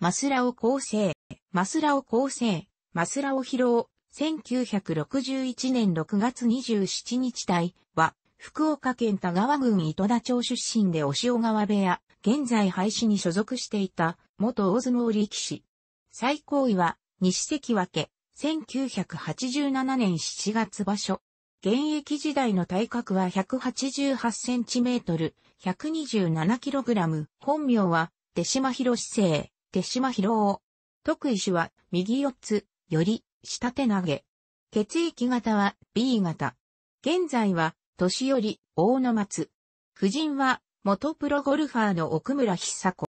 マスラオ構成、マスラオ構成、マスラオ披露、1961年6月27日隊は、福岡県田川郡糸田町出身で押尾川部屋、現在廃止に所属していた、元大相撲力士。最高位は、西関脇、1987年7月場所。現役時代の体格は1 8 8トル、1 2 7ラム、本名は、手島博士生。手島博夫。特異種は、右四つ、より、下手投げ。血液型は、B 型。現在は、年寄り、大野松。夫人は、元プロゴルファーの奥村久子。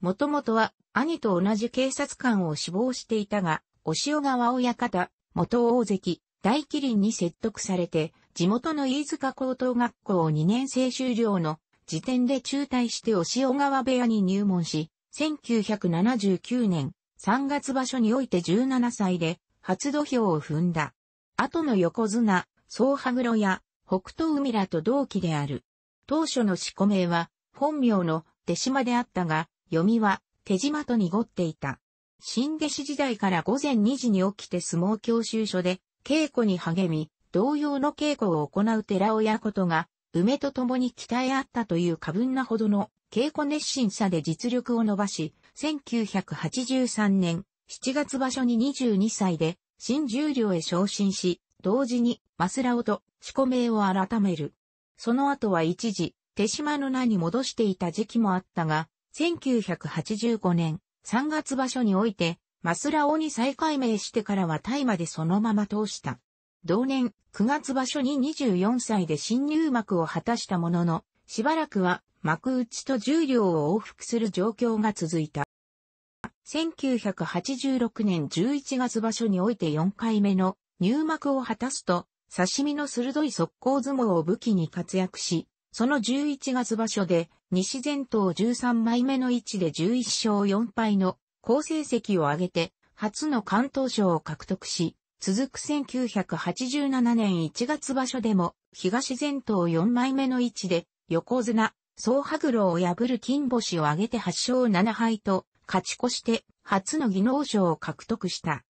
もともとは、兄と同じ警察官を志望していたが、押尾川親方、元大関、大麒麟に説得されて、地元の飯塚高等学校2年生終了の時点で中退して押尾川部屋に入門し、1979年3月場所において17歳で初土俵を踏んだ。後の横綱、総羽黒や北東海らと同期である。当初の四股名は本名の手島であったが、読みは手島と濁っていた。新弟子時代から午前2時に起きて相撲教習所で稽古に励み、同様の稽古を行う寺親ことが、梅と共に鍛え合ったという過分なほどの稽古熱心さで実力を伸ばし、1983年7月場所に22歳で新十両へ昇進し、同時にマスラオと四込名を改める。その後は一時、手島の名に戻していた時期もあったが、1985年3月場所において、マスラオに再改名してからは大麻でそのまま通した。同年9月場所に24歳で新入幕を果たしたものの、しばらくは幕内と重量を往復する状況が続いた。1986年11月場所において4回目の入幕を果たすと、刺身の鋭い速攻相撲を武器に活躍し、その11月場所で西前頭13枚目の位置で11勝4敗の好成績を挙げて、初の関東賞を獲得し、続く1987年1月場所でも東前頭4枚目の位置で横綱総羽黒を破る金星を挙げて8勝7敗と、勝ち越して初の技能賞を獲得した。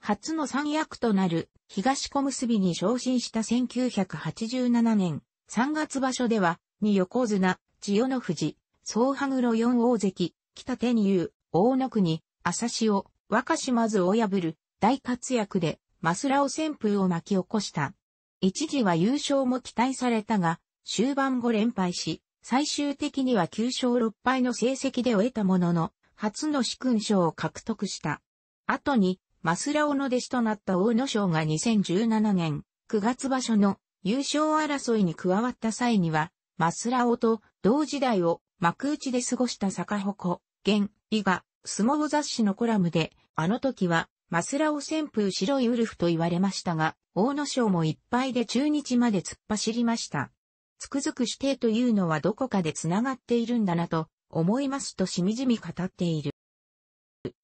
初の三役となる東小結に昇進した1987年3月場所では、二横綱、千代の富士、総羽黒四大関、北天竜、大野国、朝潮、若島津を破る大活躍で、マスラオ旋風を巻き起こした。一時は優勝も期待されたが、終盤後連敗し、最終的には9勝6敗の成績で終えたものの、初の四勲章を獲得した。後に、マスラオの弟子となった大野賞が2017年9月場所の優勝争いに加わった際には、マスラオと同時代を幕内で過ごした坂鉾、現、伊賀、相撲雑誌のコラムで、あの時は、マスラオ旋風白いウルフと言われましたが、大野賞もいっぱいで中日まで突っ走りました。つくづくしてというのはどこかで繋がっているんだなと思いますとしみじみ語っている。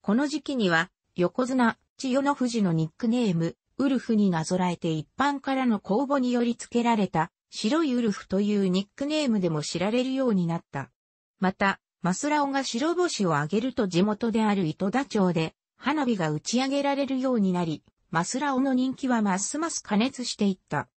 この時期には、横綱、千代の富士のニックネーム、ウルフになぞらえて一般からの公募により付けられた、白いウルフというニックネームでも知られるようになった。また、マスラオが白星を挙げると地元である糸田町で、花火が打ち上げられるようになり、マスラオの人気はますます加熱していった。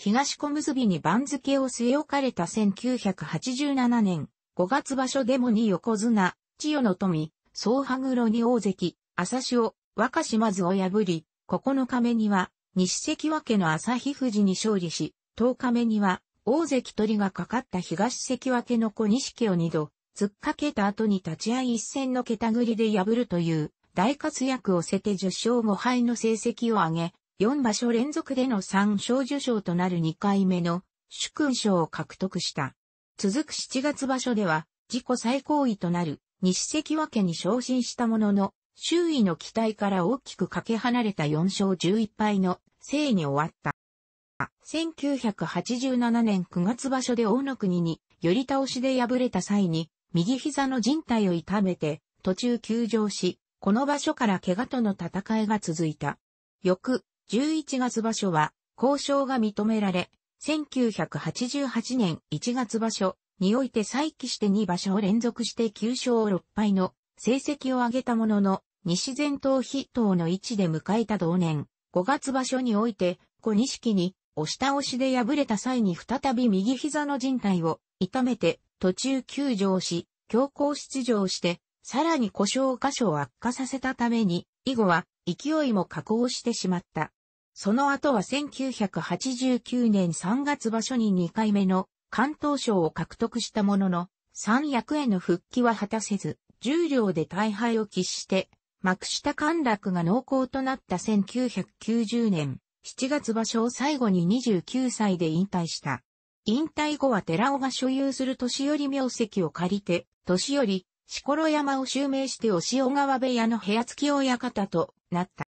東小結に番付を据え置かれた1987年5月場所デモに横綱、千代の富、総羽黒に大関、朝潮、若島津を破り、9日目には西関脇の朝日富士に勝利し、10日目には大関鳥がかかった東関脇の小錦を2度、突っかけた後に立ち合い一戦の桁繰りで破るという大活躍を捨てて10勝5敗の成績を上げ、4場所連続での3勝受賞となる2回目の主勲賞を獲得した。続く7月場所では、自己最高位となる西関脇に昇進したものの、周囲の期待から大きくかけ離れた4勝11敗の生に終わった。1987年9月場所で大野国に寄り倒しで敗れた際に、右膝の人帯を痛めて、途中休場し、この場所から怪我との戦いが続いた。翌11月場所は、交渉が認められ、1988年1月場所において再起して2場所を連続して9勝6敗の成績を上げたものの、西前頭筆頭の位置で迎えた同年、5月場所において、小錦に押し倒しで敗れた際に再び右膝の人帯を痛めて途中休場し、強行出場して、さらに故障箇所を悪化させたために、以後は勢いも加工してしまった。その後は1989年3月場所に2回目の関東賞を獲得したものの、三役への復帰は果たせず、重量で大敗を喫して、幕下陥落が濃厚となった1990年、7月場所を最後に29歳で引退した。引退後は寺尾が所有する年寄り名跡を借りて、年寄り、しころ山を襲名して押尾川部屋の部屋付き親方となった。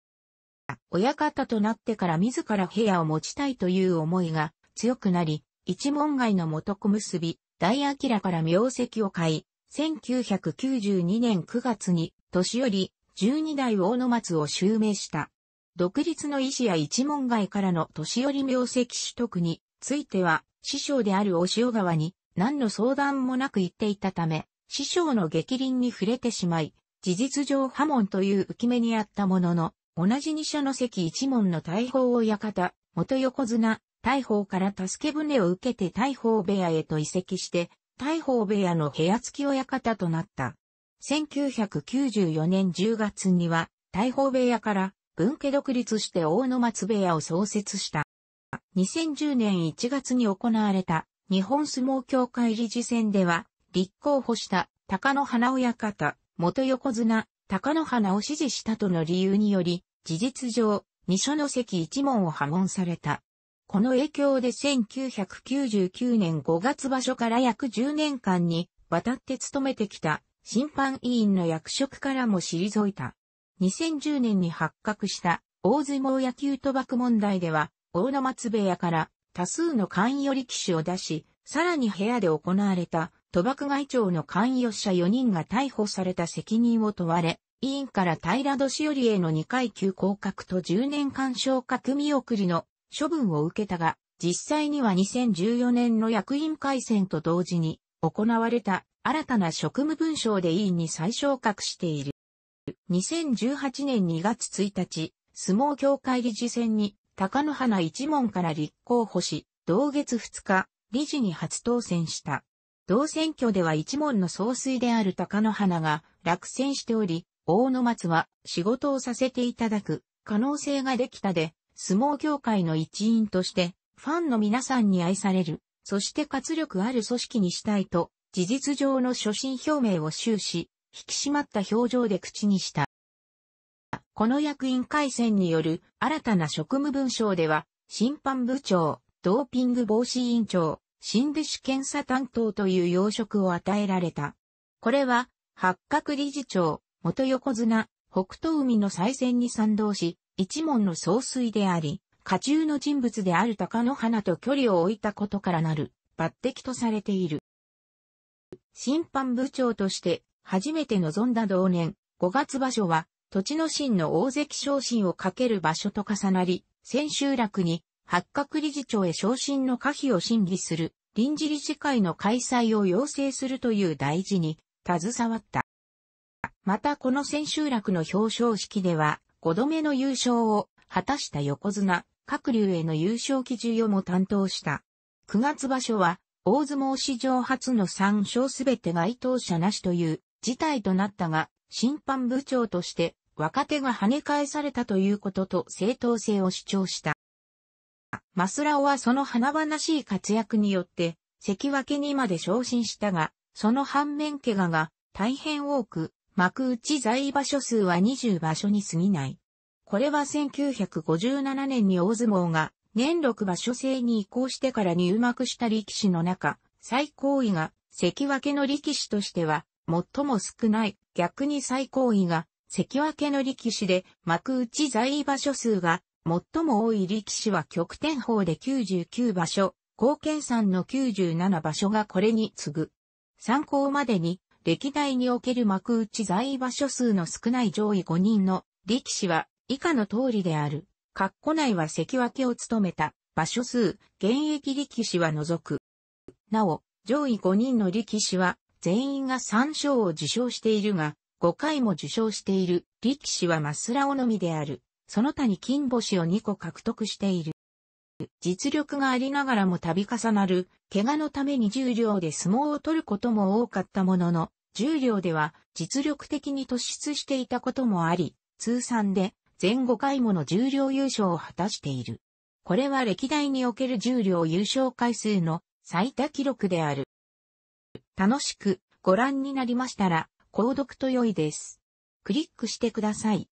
親方となってから自ら部屋を持ちたいという思いが強くなり、一門外の元小結び、大明から名跡を買い、1992年9月に、年寄り、12代大野松を襲名した。独立の意師や一門外からの年寄り名跡取得については、師匠である大塩川に何の相談もなく言っていたため、師匠の激輪に触れてしまい、事実上破門という浮き目にあったものの、同じ二社の関一門の大砲親方、元横綱、大砲から助け船を受けて大砲部屋へと移籍して、大砲部屋の部屋付き親方となった。1994年10月には、大砲部屋から分家独立して大野松部屋を創設した。2010年1月に行われた日本相撲協会理事選では、立候補した高野花親方、元横綱、高野花を支持したとの理由により、事実上、二所の関一門を破門された。この影響で1999年5月場所から約10年間に渡って務めてきた審判委員の役職からも退いた。2010年に発覚した大相撲野球賭博問題では、大野松部屋から多数の関与力士を出し、さらに部屋で行われた賭博外長の関与者4人が逮捕された責任を問われ、委員から平戸しおりへの2階級降格と10年間昇格見送りの処分を受けたが、実際には2014年の役員改選と同時に行われた新たな職務文書で委員に再昇格している。2018年2月1日、相撲協会理事選に高野花一門から立候補し、同月2日、理事に初当選した。同選挙では一門の総帥である高野花が落選しており、大野松は仕事をさせていただく可能性ができたで、相撲協会の一員としてファンの皆さんに愛される、そして活力ある組織にしたいと、事実上の所信表明を終始、引き締まった表情で口にした。この役員改選による新たな職務文章では、審判部長、ドーピング防止委員長、新弟子検査担当という要職を与えられた。これは、八角理事長、元横綱、北東海の再選に賛同し、一門の総帥であり、家中の人物である高野花と距離を置いたことからなる、抜擢とされている。審判部長として、初めて臨んだ同年、5月場所は、土地の真の大関昇進をかける場所と重なり、千秋楽に、八角理事長へ昇進の可否を審議する、臨時理事会の開催を要請するという大事に、携わった。またこの千秋楽の表彰式では、5度目の優勝を果たした横綱、各流への優勝基準をも担当した。9月場所は、大相撲史上初の3勝すべて該当者なしという事態となったが、審判部長として若手が跳ね返されたということと正当性を主張した。マスラオはその華々しい活躍によって、関脇にまで昇進したが、その反面怪我が大変多く、幕内在位場所数は20場所に過ぎない。これは1957年に大相撲が年6場所制に移行してから入幕した力士の中、最高位が関脇の力士としては最も少ない、逆に最高位が関脇の力士で幕内在位場所数が最も多い力士は極天法で99場所、貢献山の97場所がこれに次ぐ。参考までに歴代における幕内在位場所数の少ない上位5人の力士は以下の通りである。括弧内は関脇を務めた場所数、現役力士は除く。なお、上位5人の力士は全員が3賞を受賞しているが、5回も受賞している力士はマスラオのみである。その他に金星を2個獲得している。実力がありながらも度重なる、怪我のために重量で相撲を取ることも多かったものの、重量では実力的に突出していたこともあり、通算で全5回もの重量優勝を果たしている。これは歴代における重量優勝回数の最多記録である。楽しくご覧になりましたら、購読と良いです。クリックしてください。